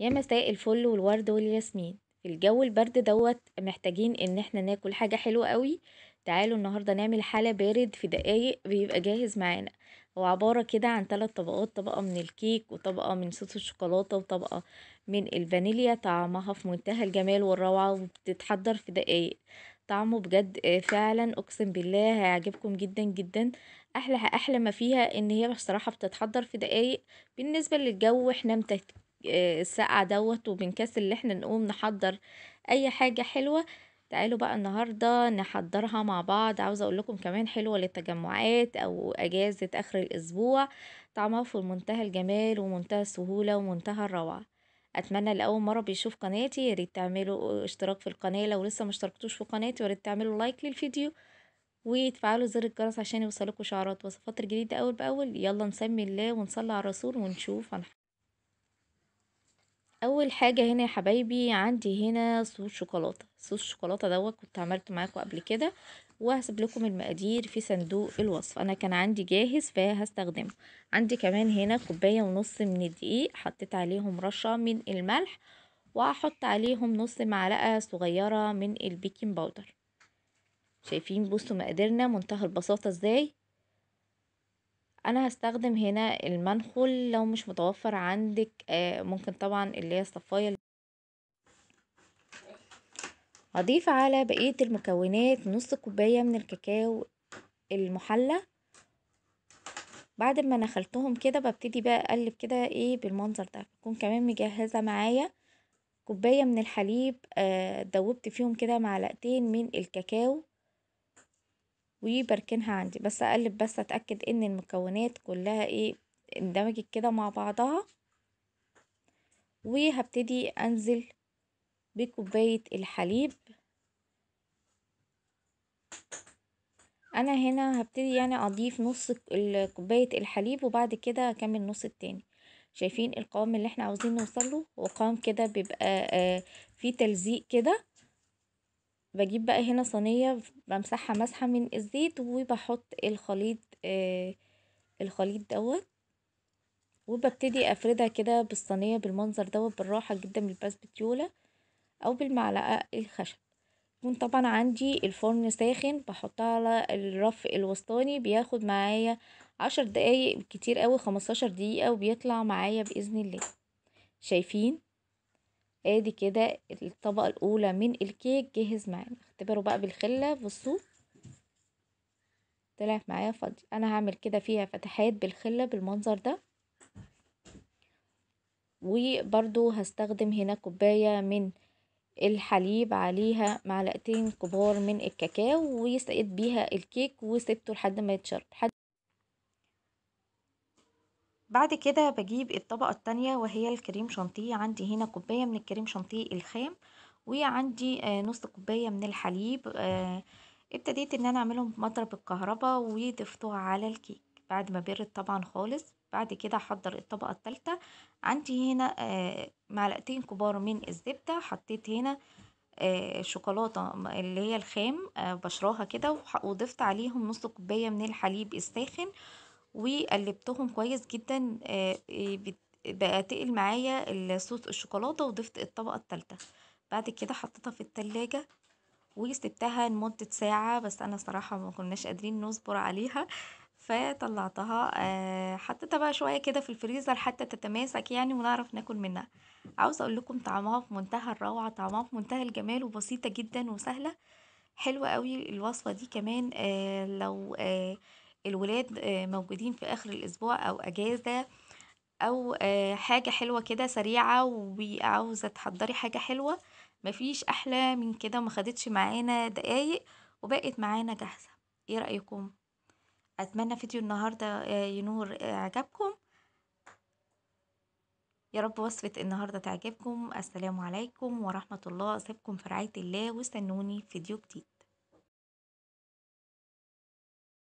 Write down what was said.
يا مساء الفل والورد والياسمين في الجو البرد دوت محتاجين ان احنا ناكل حاجة حلوة قوي تعالوا النهاردة نعمل حالة بارد في دقايق بيبقى جاهز معانا هو عبارة كده عن ثلاث طبقات طبقة من الكيك وطبقة من صوص الشوكولاتة وطبقة من الفانيليا طعمها في منتهى الجمال والروعة وبتتحضر في دقايق طعمه بجد فعلا اقسم بالله هيعجبكم جدا جدا احلى احلى ما فيها ان هي بصراحه بتتحضر في دقايق بالنسبه للجو احنا السقعة آه، دوت وبنكسل اللي احنا نقوم نحضر اي حاجة حلوة تعالوا بقى النهاردة نحضرها مع بعض عاوزة اقول لكم كمان حلوة للتجمعات او اجازة اخر الاسبوع طعمها في منتهى الجمال ومنتهى السهولة ومنتهى الروعة اتمنى لاول مرة بيشوف قناتي يا ريت تعملوا اشتراك في القناة لو لسه مشتركتوش في قناتي يا تعملوا لايك للفيديو وتفعلوا زر الجرس عشان يوصلكوا شعارات وصفات جديدة اول باول يلا نسمي الله ونصلي على الرسول ونشوف هنحضر اول حاجه هنا يا حبايبي عندي هنا صوص شوكولاته صوص الشوكولاته دوت كنت عملته معاكم قبل كده وهسيب لكم المقادير في صندوق الوصف انا كان عندي جاهز فهستخدمه عندي كمان هنا كوبايه ونص من الدقيق حطيت عليهم رشه من الملح وهحط عليهم نص معلقه صغيره من البيكنج باودر شايفين بصوا مقاديرنا منتهى البساطه ازاي انا هستخدم هنا المنخل لو مش متوفر عندك آه، ممكن طبعا اللي هي الصفايه هضيف على بقيه المكونات نص كوبايه من الكاكاو المحلى بعد ما نخلتهم كده ببتدي بقى اقلب كده ايه بالمنظر ده بكون كمان مجهزه معايا كوبايه من الحليب آه، دوبت فيهم كده معلقتين من الكاكاو وبركنها عندي بس اقلب بس اتاكد ان المكونات كلها ايه اندمجت كده مع بعضها وهبتدي انزل بكوبايه الحليب انا هنا هبتدي يعني اضيف نص كوبايه الحليب وبعد كده اكمل النص التاني شايفين القوام اللي احنا عاوزين نوصله وقام كده بيبقى آه، فيه تلزيق كده بجيب بقى هنا صينية بمسحها مسحة من الزيت وبحط الخليط آه الخليط دوت وببتدي افردها كده بالصينية بالمنظر دوت بالراحة جدا بتيولة او بالمعلقة الخشب يكون طبعا عندي الفرن ساخن بحطها على الرف الوسطاني بياخد معايا عشر دقايق كتير قوي خمستاشر دقيقة وبيطلع معايا بإذن الله شايفين ادي كده الطبقة الاولى من الكيك جهز معانا اختبره بقى بالخلة بصوا طلع معايا فاضي انا هعمل كده فيها فتحات بالخلة بالمنظر ده وبرضو هستخدم هنا كوباية من الحليب عليها معلقتين كبار من الكاكاو وسقيت بيها الكيك وسبته لحد ما يتشرب بعد كده بجيب الطبقة التانية وهي الكريم شانتيه عندي هنا كوباية من الكريم شانتيه الخام وعندي آه، نص كوباية من الحليب آه، ابتديت ان انا اعملهم بمضرب الكهرباء وضفته على الكيك بعد ما برد طبعا خالص بعد كده احضر الطبقة التالتة عندي هنا آه، معلقتين كبار من الزبدة حطيت هنا شوكولاتة اللي هي الخام بشراها كده وضفت عليهم نص كوباية من الحليب الساخن وقلبتهم كويس جدا آه، آه، بقى تقل معايا الصوص الشوكولاتة وضفت الطبقة التالتة بعد كده حطيتها في التلاجة وسبتها لمدة ساعة بس أنا صراحة ما كناش قادرين نصبر عليها فطلعتها آه، حطيتها بقى شوية كده في الفريزر حتى تتماسك يعني ونعرف ناكل منها عاوزة اقول لكم طعمها في منتهى الروعة طعمها في منتهى الجمال وبسيطة جدا وسهلة حلوة قوي الوصفة دي كمان لو الولاد آه، موجودين في آخر الأسبوع أو أجازة أو آه، حاجة حلوة كده سريعة وعاوزة تحضري حاجة حلوة مفيش أحلى من كده خدتش معانا دقايق وبقت معانا جاهزة ايه رأيكم؟ أتمنى فيديو النهاردة آه، ينور عجبكم يا رب وصفة النهاردة تعجبكم السلام عليكم ورحمة الله أسيبكم في رعاية الله واستنوني في فيديو جديد